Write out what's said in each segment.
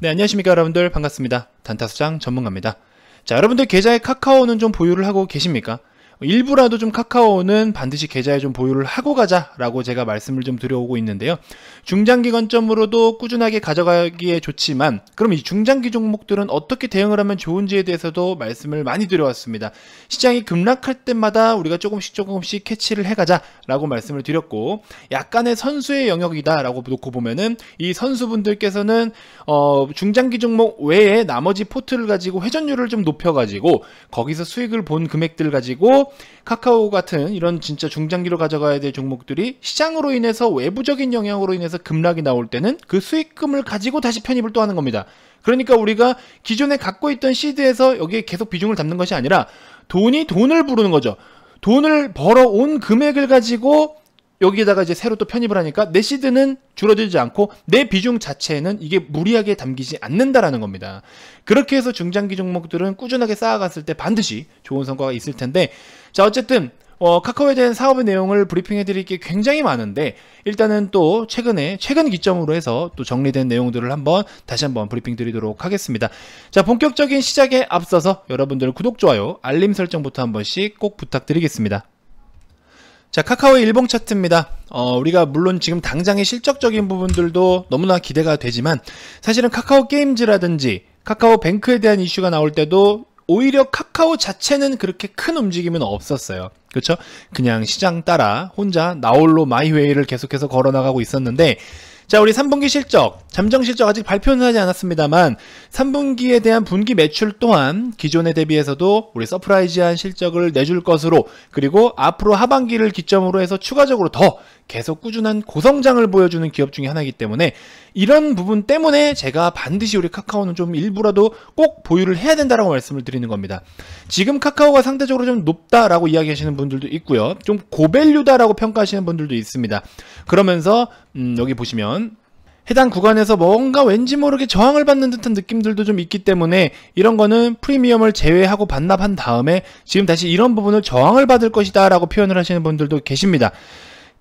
네 안녕하십니까 여러분들 반갑습니다 단타수장 전문가입니다 자 여러분들 계좌에 카카오는 좀 보유를 하고 계십니까 일부라도 좀 카카오는 반드시 계좌에 좀 보유를 하고 가자라고 제가 말씀을 좀 드려오고 있는데요. 중장기 관점으로도 꾸준하게 가져가기에 좋지만 그럼 이 중장기 종목들은 어떻게 대응을 하면 좋은지에 대해서도 말씀을 많이 드려왔습니다. 시장이 급락할 때마다 우리가 조금씩 조금씩 캐치를 해가자라고 말씀을 드렸고 약간의 선수의 영역이다라고 놓고 보면은 이 선수분들께서는 어 중장기 종목 외에 나머지 포트를 가지고 회전율을 좀 높여가지고 거기서 수익을 본 금액들 가지고 카카오 같은 이런 진짜 중장기로 가져가야 될 종목들이 시장으로 인해서 외부적인 영향으로 인해서 급락이 나올 때는 그 수익금을 가지고 다시 편입을 또 하는 겁니다. 그러니까 우리가 기존에 갖고 있던 시드에서 여기에 계속 비중을 담는 것이 아니라 돈이 돈을 부르는 거죠. 돈을 벌어온 금액을 가지고 여기에다가 이제 새로 또 편입을 하니까 내 시드는 줄어들지 않고 내 비중 자체에는 이게 무리하게 담기지 않는다라는 겁니다. 그렇게 해서 중장기 종목들은 꾸준하게 쌓아갔을 때 반드시 좋은 성과가 있을 텐데 자 어쨌든 어, 카카오에 대한 사업의 내용을 브리핑해드릴 게 굉장히 많은데 일단은 또 최근에 최근 기점으로 해서 또 정리된 내용들을 한번 다시 한번 브리핑드리도록 하겠습니다. 자 본격적인 시작에 앞서서 여러분들 구독 좋아요 알림 설정부터 한 번씩 꼭 부탁드리겠습니다. 자 카카오의 일봉 차트입니다. 어, 우리가 물론 지금 당장의 실적적인 부분들도 너무나 기대가 되지만 사실은 카카오 게임즈라든지 카카오 뱅크에 대한 이슈가 나올 때도 오히려 카카오 자체는 그렇게 큰 움직임은 없었어요. 그렇죠? 그냥 시장 따라 혼자 나홀로 마이웨이를 계속해서 걸어나가고 있었는데 자, 우리 3분기 실적, 잠정 실적 아직 발표는 하지 않았습니다만 3분기에 대한 분기 매출 또한 기존에 대비해서도 우리 서프라이즈한 실적을 내줄 것으로 그리고 앞으로 하반기를 기점으로 해서 추가적으로 더 계속 꾸준한 고성장을 보여주는 기업 중에 하나이기 때문에 이런 부분 때문에 제가 반드시 우리 카카오는 좀 일부라도 꼭 보유를 해야 된다라고 말씀을 드리는 겁니다. 지금 카카오가 상대적으로 좀 높다라고 이야기하시는 분들도 있고요. 좀 고밸류다라고 평가하시는 분들도 있습니다. 그러면서 음, 여기 보시면 해당 구간에서 뭔가 왠지 모르게 저항을 받는 듯한 느낌들도 좀 있기 때문에 이런 거는 프리미엄을 제외하고 반납한 다음에 지금 다시 이런 부분을 저항을 받을 것이다 라고 표현을 하시는 분들도 계십니다.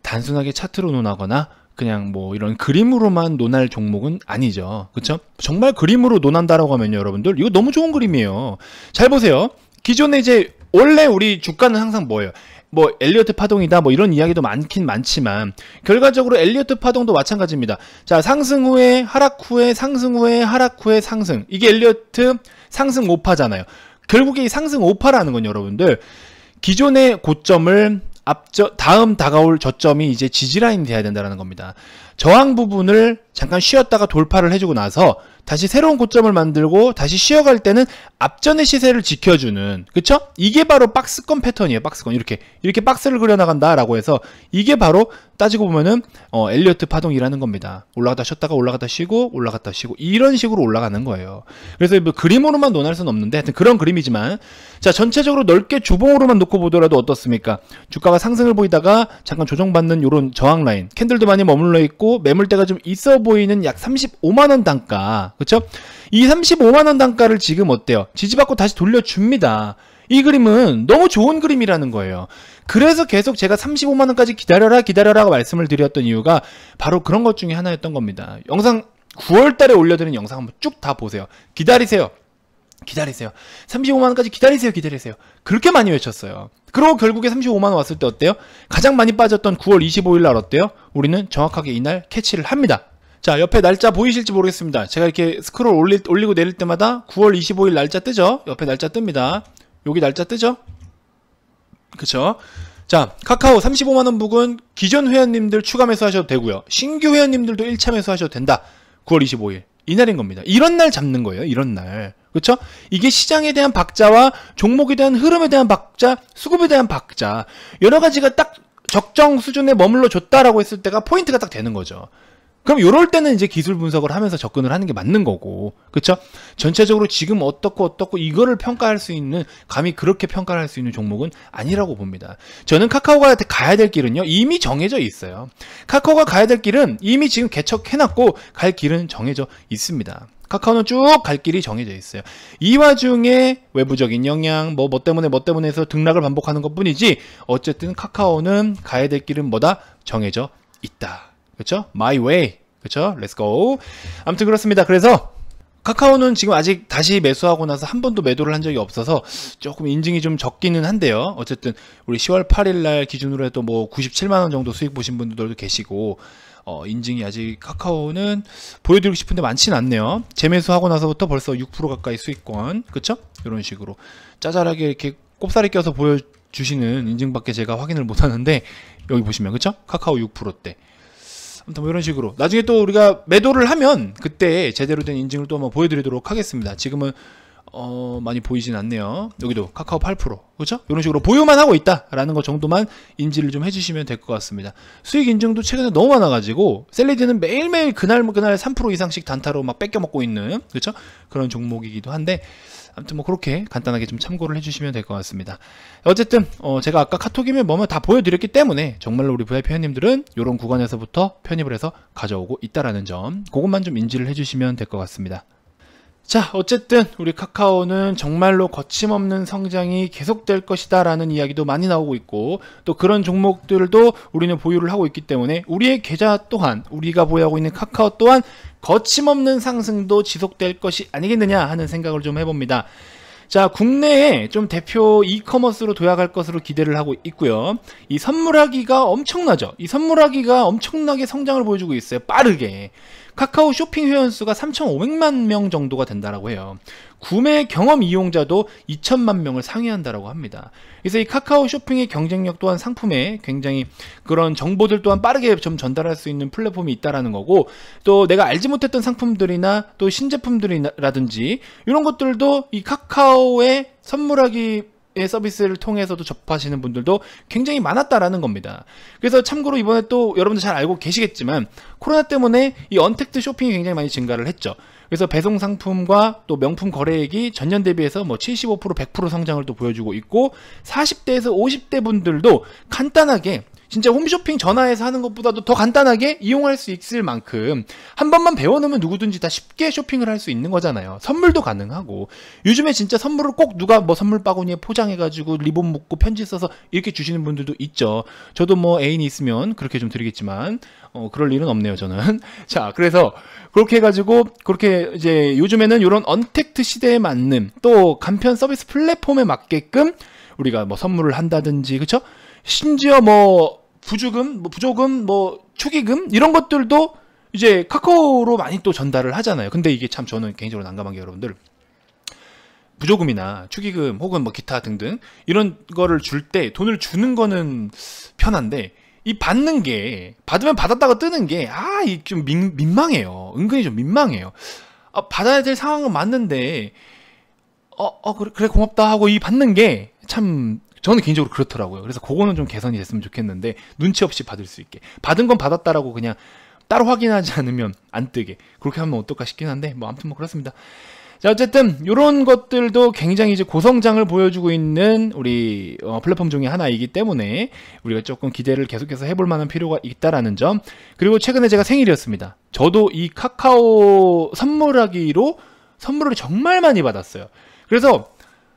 단순하게 차트로 논하거나 그냥 뭐 이런 그림으로만 논할 종목은 아니죠. 그쵸? 정말 그림으로 논한다라고 하면요 여러분들 이거 너무 좋은 그림이에요. 잘 보세요. 기존에 이제 원래 우리 주가는 항상 뭐예요? 뭐 엘리어트 파동이다 뭐 이런 이야기도 많긴 많지만 결과적으로 엘리어트 파동도 마찬가지입니다. 자 상승 후에 하락 후에 상승 후에 하락 후에 상승 이게 엘리어트 상승 오파잖아요. 결국에 이 상승 오파라는 건 여러분들 기존의 고점을 앞저 다음 다가올 저점이 이제 지지라인이 돼야 된다는 겁니다. 저항 부분을 잠깐 쉬었다가 돌파를 해주고 나서 다시 새로운 고점을 만들고 다시 쉬어갈 때는 앞전의 시세를 지켜주는 그쵸? 이게 바로 박스권 패턴이에요 박스권 이렇게 이렇게 박스를 그려나간다 라고 해서 이게 바로 따지고 보면은 어, 엘리어트 파동이라는 겁니다 올라갔다 쉬었다가 올라갔다 쉬고 올라갔다 쉬고 이런 식으로 올라가는 거예요 그래서 뭐 그림으로만 논할 수는 없는데 하여튼 그런 그림이지만 자 전체적으로 넓게 주봉으로만 놓고 보더라도 어떻습니까 주가가 상승을 보이다가 잠깐 조정받는 요런 저항 라인 캔들도 많이 머물러 있고 매물대가 좀 있어 보이는 약 35만원 단가 그렇죠? 이 35만 원 단가를 지금 어때요? 지지받고 다시 돌려줍니다. 이 그림은 너무 좋은 그림이라는 거예요. 그래서 계속 제가 35만 원까지 기다려라 기다려라 말씀을 드렸던 이유가 바로 그런 것 중에 하나였던 겁니다. 영상 9월 달에 올려드린 영상 한번 쭉 다 보세요. 기다리세요. 기다리세요. 35만 원까지 기다리세요. 기다리세요. 그렇게 많이 외쳤어요. 그리고 결국에 35만 원 왔을 때 어때요? 가장 많이 빠졌던 9월 25일 날 어때요? 우리는 정확하게 이날 캐치를 합니다. 자 옆에 날짜 보이실지 모르겠습니다 제가 이렇게 스크롤 올리, 올리고 내릴 때마다 9월 25일 날짜 뜨죠 옆에 날짜 뜹니다 여기 날짜 뜨죠 그쵸 자 카카오 35만원 부근 기존 회원님들 추가 매수하셔도 되고요 신규 회원님들도 1차 매수하셔도 된다 9월 25일 이날인 겁니다 이런 날 잡는 거예요 이런 날그쵸 이게 시장에 대한 박자와 종목에 대한 흐름에 대한 박자, 수급에 대한 박자 여러 가지가 딱 적정 수준에 머물러 줬다라고 했을 때가 포인트가 딱 되는 거죠. 그럼 요럴 때는 이제 기술 분석을 하면서 접근을 하는 게 맞는 거고. 그쵸 전체적으로 지금 어떻고 어떻고 이거를 평가할 수 있는 감히 그렇게 평가를 할수 있는 종목은 아니라고 봅니다. 저는 카카오가 가야 될 길은요. 이미 정해져 있어요. 카카오가 가야 될 길은 이미 지금 개척해 놨고 갈 길은 정해져 있습니다. 카카오는 쭉 갈 길이 정해져 있어요. 이 와중에 외부적인 영향, 뭐, 뭐 때문에, 뭐 때문에 해서 등락을 반복하는 것 뿐이지, 어쨌든 카카오는 가야 될 길은 뭐다? 정해져 있다. 그쵸죠 My way. 그쵸죠 Let's go. 아무튼 그렇습니다. 그래서 카카오는 지금 아직 다시 매수하고 나서 한 번도 매도를 한 적이 없어서 조금 인증이 좀 적기는 한데요. 어쨌든 우리 10월 8일 날 기준으로 해도 뭐 97만 원 정도 수익 보신 분들도 계시고 어, 인증이 아직 카카오는 보여드리고 싶은데 많진 않네요. 재매수하고 나서부터 벌써 6% 가까이 수익권, 그쵸? 이런 식으로 짜잘하게 이렇게 꼽사리 껴서 보여주시는 인증밖에 제가 확인을 못하는데 여기 보시면 그쵸? 카카오 6%대 아무튼 뭐 이런 식으로 나중에 또 우리가 매도를 하면 그때 제대로 된 인증을 또 한번 보여드리도록 하겠습니다. 지금은 어, 많이 보이진 않네요. 여기도 카카오 8%. 그렇죠? 이런 식으로 보유만 하고 있다라는 것 정도만 인지를 좀 해주시면 될 것 같습니다. 수익 인증도 최근에 너무 많아가지고 셀리드는 매일매일 그날 그날 3% 이상씩 단타로 막 뺏겨 먹고 있는 그렇죠? 그런 종목이기도 한데 아무튼 뭐 그렇게 간단하게 좀 참고를 해주시면 될 것 같습니다. 어쨌든 어 제가 아까 카톡이면 뭐면 다 보여드렸기 때문에 정말로 우리 VIP 회원님들은 이런 구간에서부터 편입을 해서 가져오고 있다라는 점 그것만 좀 인지를 해주시면 될 것 같습니다. 자, 어쨌든 우리 카카오는 정말로 거침없는 성장이 계속될 것이다 라는 이야기도 많이 나오고 있고 또 그런 종목들도 우리는 보유를 하고 있기 때문에 우리의 계좌 또한 우리가 보유하고 있는 카카오 또한 거침없는 상승도 지속될 것이 아니겠느냐 하는 생각을 좀 해봅니다. 자, 국내에 좀 대표 이커머스로 도약할 것으로 기대를 하고 있고요. 이 선물하기가 엄청나죠. 이 선물하기가 엄청나게 성장을 보여주고 있어요. 빠르게. 카카오 쇼핑 회원수가 3,500만 명 정도가 된다라고 해요. 구매 경험 이용자도 2천만 명을 상회한다라고 합니다. 그래서 이 카카오 쇼핑의 경쟁력 또한 상품에 굉장히 그런 정보들 또한 빠르게 좀 전달할 수 있는 플랫폼이 있다라는 거고 또 내가 알지 못했던 상품들이나 또 신제품들이라든지 이런 것들도 이 카카오에 선물하기 서비스를 통해서도 접하시는 분들도 굉장히 많았다라는 겁니다. 그래서 참고로 이번에 또 여러분들 잘 알고 계시겠지만 코로나 때문에 이 언택트 쇼핑이 굉장히 많이 증가를 했죠. 그래서 배송 상품과 또 명품 거래액이 전년 대비해서 뭐 75% 100% 성장을 또 보여주고 있고 40대에서 50대 분들도 간단하게 진짜 홈쇼핑 전화해서 하는 것보다도 더 간단하게 이용할 수 있을 만큼 한 번만 배워놓으면 누구든지 다 쉽게 쇼핑을 할 수 있는 거잖아요. 선물도 가능하고 요즘에 진짜 선물을 꼭 누가 뭐 선물 바구니에 포장해가지고 리본 묶고 편지 써서 이렇게 주시는 분들도 있죠. 저도 뭐 애인이 있으면 그렇게 좀 드리겠지만 어 그럴 일은 없네요 저는. 자 그래서 그렇게 해가지고 그렇게 이제 요즘에는 이런 언택트 시대에 맞는 또 간편 서비스 플랫폼에 맞게끔 우리가 뭐 선물을 한다든지 그쵸? 심지어 뭐 부주금, 뭐 부조금, 뭐 뭐축의금 이런 것들도 이제 카카오로 많이 또 전달을 하잖아요. 근데 이게 참 저는 개인적으로 난감한 게 여러분들 부조금이나 축의금 혹은 뭐 기타 등등 이런 거를 줄 때 돈을 주는 거는 편한데 이 받는 게 받으면 받았다가 뜨는 게 아 이 좀 민망해요. 은근히 좀 민망해요. 아, 받아야 될 상황은 맞는데 어, 어 그래, 그래 고맙다 하고 이 받는 게참 저는 개인적으로 그렇더라고요. 그래서 그거는 좀 개선이 됐으면 좋겠는데 눈치 없이 받을 수 있게 받은 건 받았다라고 그냥 따로 확인하지 않으면 안 뜨게 그렇게 하면 어떨까 싶긴 한데 뭐 아무튼 뭐 그렇습니다. 자 어쨌든 이런 것들도 굉장히 이제 고성장을 보여주고 있는 우리 어, 플랫폼 중의 하나이기 때문에 우리가 조금 기대를 계속해서 해볼 만한 필요가 있다라는 점 그리고 최근에 제가 생일이었습니다. 저도 이 카카오 선물하기로 선물을 정말 많이 받았어요. 그래서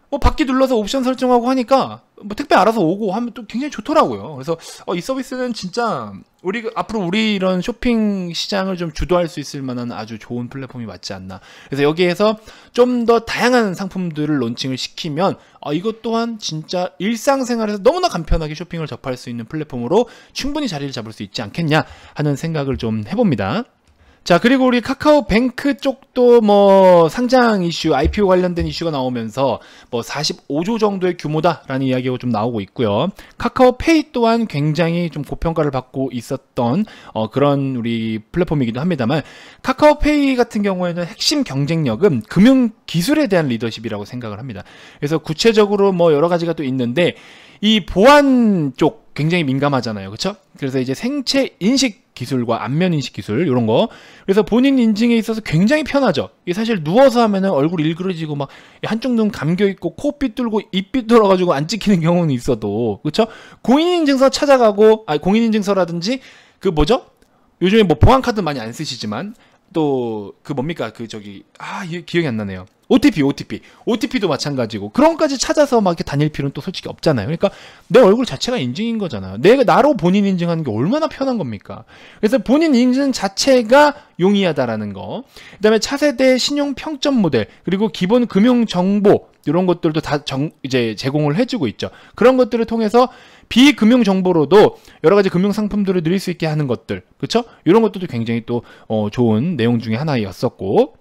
뭐 바퀴 눌러서 옵션 설정하고 하니까 뭐 택배 알아서 오고 하면 또 굉장히 좋더라고요. 그래서 어, 이 서비스는 진짜 우리 앞으로 우리 이런 쇼핑 시장을 좀 주도할 수 있을 만한 아주 좋은 플랫폼이 맞지 않나. 그래서 여기에서 좀 더 다양한 상품들을 론칭을 시키면 어, 이것 또한 진짜 일상생활에서 너무나 간편하게 쇼핑을 접할 수 있는 플랫폼으로 충분히 자리를 잡을 수 있지 않겠냐 하는 생각을 좀 해봅니다. 자, 그리고 우리 카카오 뱅크 쪽도 뭐 상장 이슈, IPO 관련된 이슈가 나오면서 뭐 45조 정도의 규모다라는 이야기가 좀 나오고 있고요. 카카오 페이 또한 굉장히 좀 고평가를 받고 있었던 어, 그런 우리 플랫폼이기도 합니다만 카카오 페이 같은 경우에는 핵심 경쟁력은 금융 기술에 대한 리더십이라고 생각을 합니다. 그래서 구체적으로 뭐 여러 가지가 또 있는데 이 보안 쪽 굉장히 민감하잖아요. 그렇죠? 그래서 이제 생체 인식 기술과 안면 인식 기술 이런 거 그래서 본인 인증에 있어서 굉장히 편하죠 사실 누워서 하면은 얼굴 일그러지고 막 한쪽 눈 감겨 있고 코 삐뚤고 입 삐뚤어 가지고 안 찍히는 경우는 있어도 그쵸 공인 인증서 찾아가고 아 공인 인증서라든지 그 뭐죠 요즘에 뭐 보안 카드 많이 안 쓰시지만 또 그 뭡니까 그 저기 아 기억이 안 나네요 OTP, OTP, OTP도 마찬가지고 그런 것까지 찾아서 막 이렇게 다닐 필요는 또 솔직히 없잖아요. 그러니까 내 얼굴 자체가 인증인 거잖아요. 내가 나로 본인 인증하는 게 얼마나 편한 겁니까? 그래서 본인 인증 자체가 용이하다라는 거. 그다음에 차세대 신용 평점 모델 그리고 기본 금융 정보 이런 것들도 다 정, 이제 제공을 해주고 있죠. 그런 것들을 통해서 비금융 정보로도 여러 가지 금융 상품들을 늘릴 수 있게 하는 것들, 그쵸 이런 것들도 굉장히 또 어, 좋은 내용 중에 하나였었고.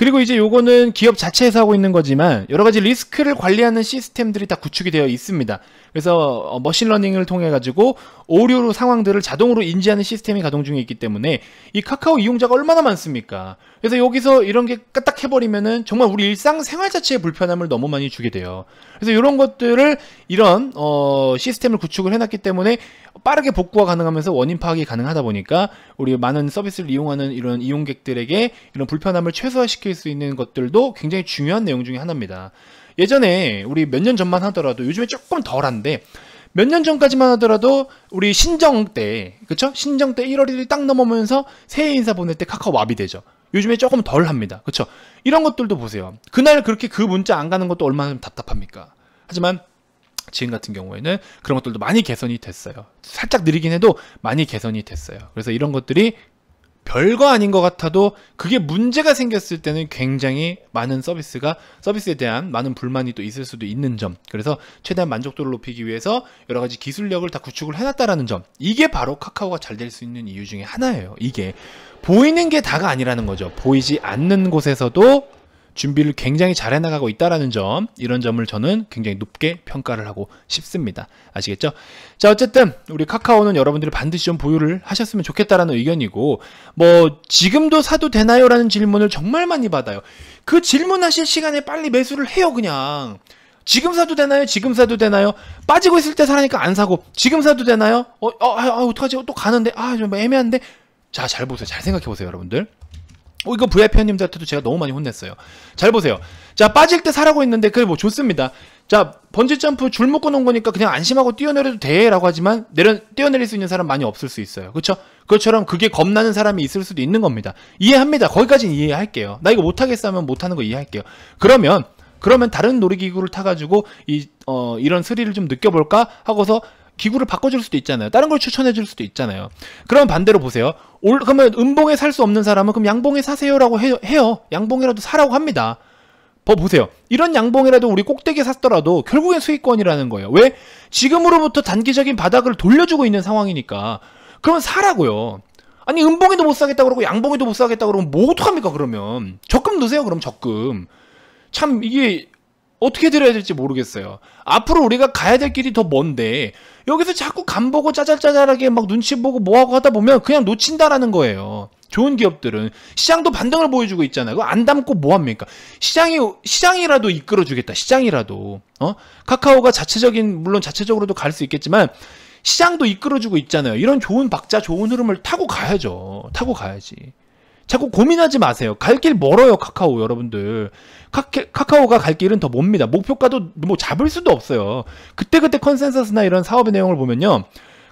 그리고 이제 요거는 기업 자체에서 하고 있는 거지만 여러 가지 리스크를 관리하는 시스템들이 다 구축이 되어 있습니다. 그래서 어, 머신러닝을 통해 가지고 오류로 상황들을 자동으로 인지하는 시스템이 가동 중에 있기 때문에 이 카카오 이용자가 얼마나 많습니까? 그래서 여기서 이런 게 까딱 해버리면은 정말 우리 일상생활 자체에 불편함을 너무 많이 주게 돼요. 그래서 이런 것들을 이런 어 시스템을 구축을 해놨기 때문에 빠르게 복구가 가능하면서 원인 파악이 가능하다 보니까 우리 많은 서비스를 이용하는 이런 이용객들에게 이런 불편함을 최소화시킬 수 있는 것들도 굉장히 중요한 내용 중의 하나입니다. 예전에 우리 몇 년 전만 하더라도 요즘에 조금 덜한데 몇 년 전까지만 하더라도 우리 신정 때, 그쵸? 신정 때 1월 1일 딱 넘어오면서 새해 인사 보낼 때 카카오 마비 되죠. 요즘에 조금 덜 합니다. 그렇죠? 이런 것들도 보세요. 그날 그렇게 그 문자 안 가는 것도 얼마나 답답합니까? 하지만 지금 같은 경우에는 그런 것들도 많이 개선이 됐어요. 살짝 느리긴 해도 많이 개선이 됐어요. 그래서 이런 것들이 별거 아닌 것 같아도 그게 문제가 생겼을 때는 굉장히 많은 서비스가 서비스에 대한 많은 불만이 또 있을 수도 있는 점 그래서 최대한 만족도를 높이기 위해서 여러 가지 기술력을 다 구축을 해놨다라는 점 이게 바로 카카오가 잘 될 수 있는 이유 중에 하나예요 이게 보이는 게 다가 아니라는 거죠 보이지 않는 곳에서도 준비를 굉장히 잘 해나가고 있다라는 점 이런 점을 저는 굉장히 높게 평가를 하고 싶습니다 아시겠죠 자 어쨌든 우리 카카오는 여러분들이 반드시 좀 보유를 하셨으면 좋겠다라는 의견이고 뭐 지금도 사도 되나요 라는 질문을 정말 많이 받아요 그 질문하실 시간에 빨리 매수를 해요 그냥 지금 사도 되나요? 지금 사도 되나요? 빠지고 있을 때 사라니까 안 사고 지금 사도 되나요? 어, 어, 아, 어떡하지? 또 가는데 아 좀 애매한데 자 잘 보세요 잘 생각해 보세요 여러분들 어, 이거 VIP님들한테도 제가 너무 많이 혼냈어요. 잘 보세요. 자, 빠질 때 사라고 했는데, 그게 뭐 좋습니다. 자, 번지점프 줄 묶어 놓은 거니까 그냥 안심하고 뛰어내려도 돼. 라고 하지만, 내려, 뛰어내릴 수 있는 사람 많이 없을 수 있어요. 그쵸? 그것처럼 그게 겁나는 사람이 있을 수도 있는 겁니다. 이해합니다. 거기까지는 이해할게요. 나 이거 못하겠어 하면 못하는 거 이해할게요. 그러면, 그러면 다른 놀이기구를 타가지고, 이, 어, 이런 스릴을 좀 느껴볼까? 하고서 기구를 바꿔줄 수도 있잖아요. 다른 걸 추천해줄 수도 있잖아요. 그럼 반대로 보세요. 올, 그러면 은봉에살 수 없는 사람은 그럼 양봉에 사세요라고 해, 해요. 양봉이라도 사라고 합니다. 뭐 보세요. 이런 양봉이라도 우리 꼭대기에 샀더라도 결국엔 수익권이라는 거예요. 왜? 지금으로부터 단기적인 바닥을 돌려주고 있는 상황이니까. 그러면 사라고요. 아니 은봉이도못 사겠다 그러고 양봉이도 못 사겠다 그러면 뭐 어떡합니까 그러면. 적금 넣으세요 그럼 적금. 참 이게 어떻게 드려야 될지 모르겠어요. 앞으로 우리가 가야 될 길이 더 먼데 여기서 자꾸 간 보고 짜잘짜잘하게 막 눈치 보고 뭐하고 하다 보면 그냥 놓친다라는 거예요. 좋은 기업들은 시장도 반등을 보여주고 있잖아요. 그거 안 담고 뭐 합니까? 시장이 시장이라도 이끌어 주겠다. 시장이라도. 어? 카카오가 자체적인 물론 자체적으로도 갈 수 있겠지만 시장도 이끌어 주고 있잖아요. 이런 좋은 박자, 좋은 흐름을 타고 가야죠. 타고 가야지. 자꾸 고민하지 마세요. 갈 길 멀어요, 카카오 여러분들. 카카, 오가갈 길은 더 멉니다. 목표가도 뭐 잡을 수도 없어요. 그때그때 컨센서스나 이런 사업의 내용을 보면요.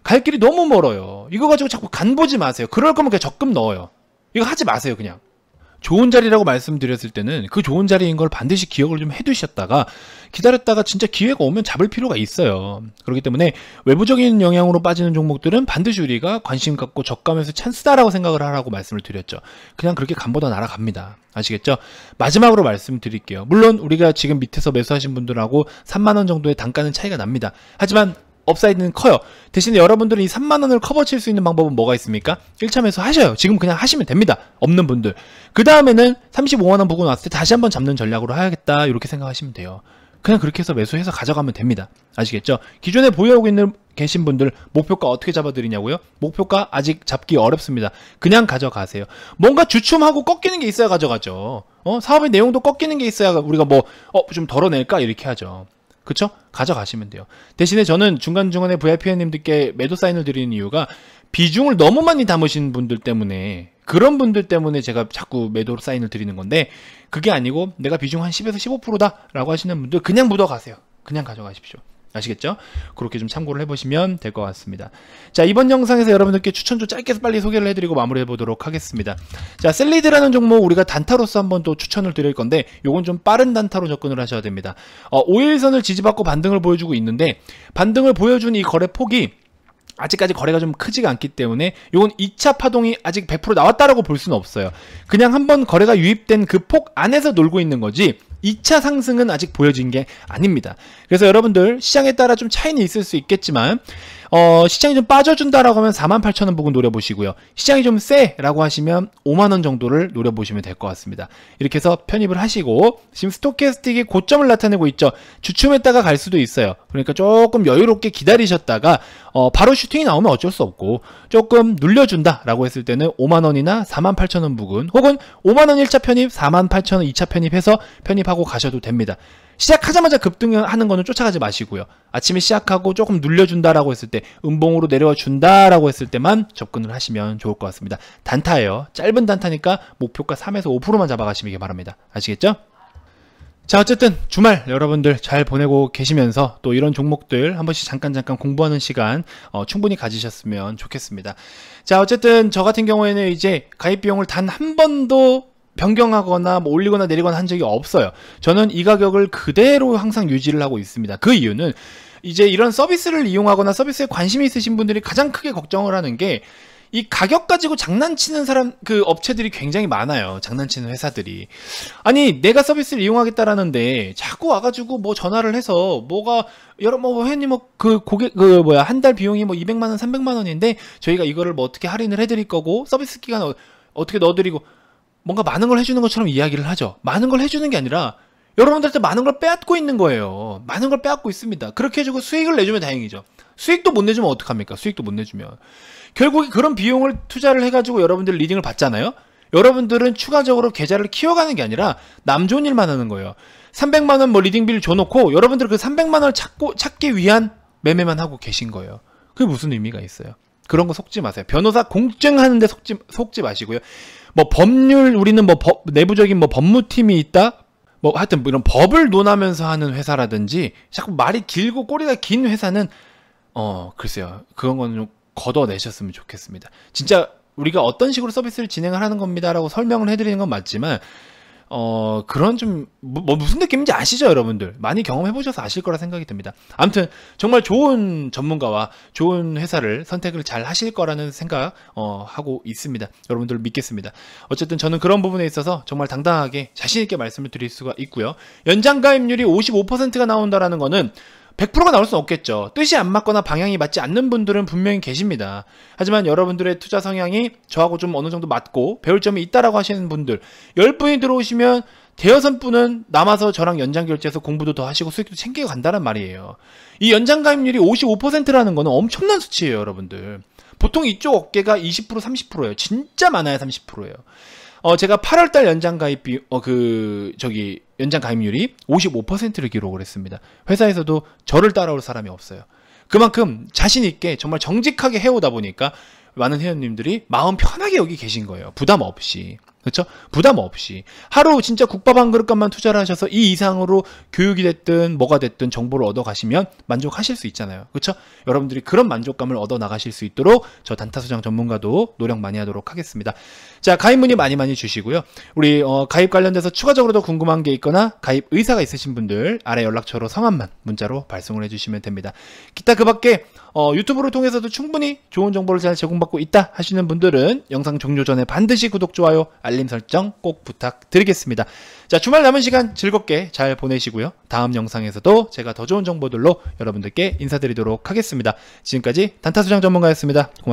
갈 길이 너무 멀어요. 이거 가지고 자꾸 간 보지 마세요. 그럴 거면 그냥 적금 넣어요. 이거 하지 마세요, 그냥. 좋은 자리라고 말씀드렸을 때는 그 좋은 자리인 걸 반드시 기억을 좀 해두셨다가 기다렸다가 진짜 기회가 오면 잡을 필요가 있어요. 그렇기 때문에 외부적인 영향으로 빠지는 종목들은 반드시 우리가 관심 갖고 적감해서 찬스다라고 생각을 하라고 말씀을 드렸죠. 그냥 그렇게 간보다 날아갑니다. 아시겠죠? 마지막으로 말씀드릴게요. 물론 우리가 지금 밑에서 매수하신 분들하고 3만원 정도의 단가는 차이가 납니다. 하지만 업사이드는 커요. 대신에 여러분들은 이 3만원을 커버 칠수 있는 방법은 뭐가 있습니까? 1참에서 하셔요. 지금 그냥 하시면 됩니다. 없는 분들. 그 다음에는 35만원 보고 나왔을 때 다시 한번 잡는 전략으로 해야겠다. 이렇게 생각하시면 돼요. 그냥 그렇게 해서 매수해서 가져가면 됩니다. 아시겠죠? 기존에 보유하고 있는 계신 분들 목표가 어떻게 잡아드리냐고요? 목표가 아직 잡기 어렵습니다. 그냥 가져가세요. 뭔가 주춤하고 꺾이는 게 있어야 가져가죠. 어? 사업의 내용도 꺾이는 게 있어야 우리가 뭐, 어, 좀 덜어낼까? 이렇게 하죠. 그쵸? 가져가시면 돼요. 대신에 저는 중간중간에 VIP님들께 매도 사인을 드리는 이유가 비중을 너무 많이 담으신 분들 때문에 그런 분들 때문에 제가 자꾸 매도로 사인을 드리는 건데 그게 아니고 내가 비중 한 10에서 15%다 라고 하시는 분들 그냥 묻어가세요. 그냥 가져가십시오. 아시겠죠? 그렇게 좀 참고를 해보시면 될 것 같습니다. 자 이번 영상에서 여러분들께 추천주 짧게 빨리 소개를 해드리고 마무리해 보도록 하겠습니다. 자 셀리드라는 종목 우리가 단타로서 한번 또 추천을 드릴 건데 요건 좀 빠른 단타로 접근을 하셔야 됩니다. 어, 5일선을 지지받고 반등을 보여주고 있는데 반등을 보여준 이 거래 폭이 아직까지 거래가 좀 크지가 않기 때문에 이건 2차 파동이 아직 100% 나왔다라고 볼 수는 없어요. 그냥 한번 거래가 유입된 그 폭 안에서 놀고 있는 거지 2차 상승은 아직 보여진 게 아닙니다. 그래서 여러분들 시장에 따라 좀 차이는 있을 수 있겠지만 어, 시장이 좀 빠져준다라고 하면 48,000원 부근 노려보시고요. 시장이 좀 세라고 하시면 5만원 정도를 노려보시면 될 것 같습니다. 이렇게 해서 편입을 하시고 지금 스토캐스틱이 고점을 나타내고 있죠. 주춤했다가 갈 수도 있어요. 그러니까 조금 여유롭게 기다리셨다가 어, 바로 슈팅이 나오면 어쩔 수 없고 조금 눌려준다라고 했을 때는 5만원이나 48,000원 부근 혹은 5만원 1차 편입, 48,000원 2차 편입해서 편입하고 가셔도 됩니다. 시작하자마자 급등하는 거는 쫓아가지 마시고요. 아침에 시작하고 조금 눌려준다라고 했을 때 음봉으로 내려와 준다라고 했을 때만 접근을 하시면 좋을 것 같습니다. 단타예요. 짧은 단타니까 목표가 3에서 5%만 잡아가시기 바랍니다. 아시겠죠? 자 어쨌든 주말 여러분들 잘 보내고 계시면서 또 이런 종목들 한 번씩 잠깐 잠깐 공부하는 시간 어, 충분히 가지셨으면 좋겠습니다. 자 어쨌든 저 같은 경우에는 이제 가입 비용을 단 한 번도 변경하거나 뭐 올리거나 내리거나 한 적이 없어요. 저는 이 가격을 그대로 항상 유지를 하고 있습니다. 그 이유는 이제 이런 서비스를 이용하거나 서비스에 관심이 있으신 분들이 가장 크게 걱정을 하는 게 이 가격 가지고 장난치는 사람 그 업체들이 굉장히 많아요. 장난치는 회사들이. 아니 내가 서비스를 이용하겠다라는데 자꾸 와가지고 뭐 전화를 해서 뭐가 여러분 뭐 회원님 뭐 그 고객 그 뭐야 한 달 비용이 뭐 200만 원, 300만 원인데 저희가 이거를 뭐 어떻게 할인을 해드릴 거고 서비스 기간 어, 어떻게 넣어드리고 뭔가 많은 걸 해주는 것처럼 이야기를 하죠. 많은 걸 해주는 게 아니라 여러분들한테 많은 걸 빼앗고 있는 거예요. 많은 걸 빼앗고 있습니다. 그렇게 해주고 수익을 내주면 다행이죠. 수익도 못 내주면 어떡합니까? 수익도 못 내주면. 결국에 그런 비용을 투자를 해가지고 여러분들 리딩을 받잖아요? 여러분들은 추가적으로 계좌를 키워가는 게 아니라 남 좋은 일만 하는 거예요. 300만원 뭐 리딩비를 줘놓고 여러분들 그 300만원을 찾고, 찾기 위한 매매만 하고 계신 거예요. 그게 무슨 의미가 있어요? 그런 거 속지 마세요. 변호사 공증하는데 속지, 속지 마시고요. 뭐 법률 우리는 뭐 법, 내부적인 뭐 법무팀이 있다. 뭐 하여튼 뭐 이런 법을 논하면서 하는 회사라든지 자꾸 말이 길고 꼬리가 긴 회사는 어 글쎄요 그런 거는 좀 걷어내셨으면 좋겠습니다. 진짜 우리가 어떤 식으로 서비스를 진행을 하는 겁니다라고 설명을 해드리는 건 맞지만 어, 그런 좀, 뭐, 뭐, 무슨 느낌인지 아시죠, 여러분들? 많이 경험해보셔서 아실 거라 생각이 듭니다. 아무튼, 정말 좋은 전문가와 좋은 회사를 선택을 잘 하실 거라는 생각, 어, 하고 있습니다. 여러분들 믿겠습니다. 어쨌든 저는 그런 부분에 있어서 정말 당당하게 자신있게 말씀을 드릴 수가 있고요. 연장가입률이 55%가 나온다라는 거는 100%가 나올 수는 없겠죠. 뜻이 안 맞거나 방향이 맞지 않는 분들은 분명히 계십니다. 하지만 여러분들의 투자 성향이 저하고 좀 어느 정도 맞고 배울 점이 있다라고 하시는 분들 10분이 들어오시면 대여섯 분은 남아서 저랑 연장 결제해서 공부도 더 하시고 수익도 챙겨 간다는 말이에요. 이 연장 가입률이 55%라는 거는 엄청난 수치예요, 여러분들. 보통 이쪽 어깨가 20% 30%예요. 진짜 많아야 30%예요. 어 제가 8월달 연장 가입비 어그 저기 연장 가입률이 55%를 기록을 했습니다. 회사에서도 저를 따라올 사람이 없어요. 그만큼 자신 있게 정말 정직하게 해오다 보니까 많은 회원님들이 마음 편하게 여기 계신 거예요. 부담 없이. 그렇죠? 부담 없이 하루 진짜 국밥 한 그릇값만 투자를 하셔서 이 이상으로 교육이 됐든 뭐가 됐든 정보를 얻어 가시면 만족하실 수 있잖아요. 그렇죠? 여러분들이 그런 만족감을 얻어 나가실 수 있도록 저 단타소장 전문가도 노력 많이 하도록 하겠습니다. 자, 가입 문의 많이 많이 주시고요. 우리 어, 가입 관련돼서 추가적으로 더 궁금한 게 있거나 가입 의사가 있으신 분들 아래 연락처로 성함만 문자로 발송을 해 주시면 됩니다. 기타 그 밖에 어, 유튜브를 통해서도 충분히 좋은 정보를 잘 제공받고 있다 하시는 분들은 영상 종료 전에 반드시 구독, 좋아요, 알림 설정 꼭 부탁드리겠습니다. 자, 주말 남은 시간 즐겁게 잘 보내시고요. 다음 영상에서도 제가 더 좋은 정보들로 여러분들께 인사드리도록 하겠습니다. 지금까지 단타수장 전문가였습니다. 고맙습니다.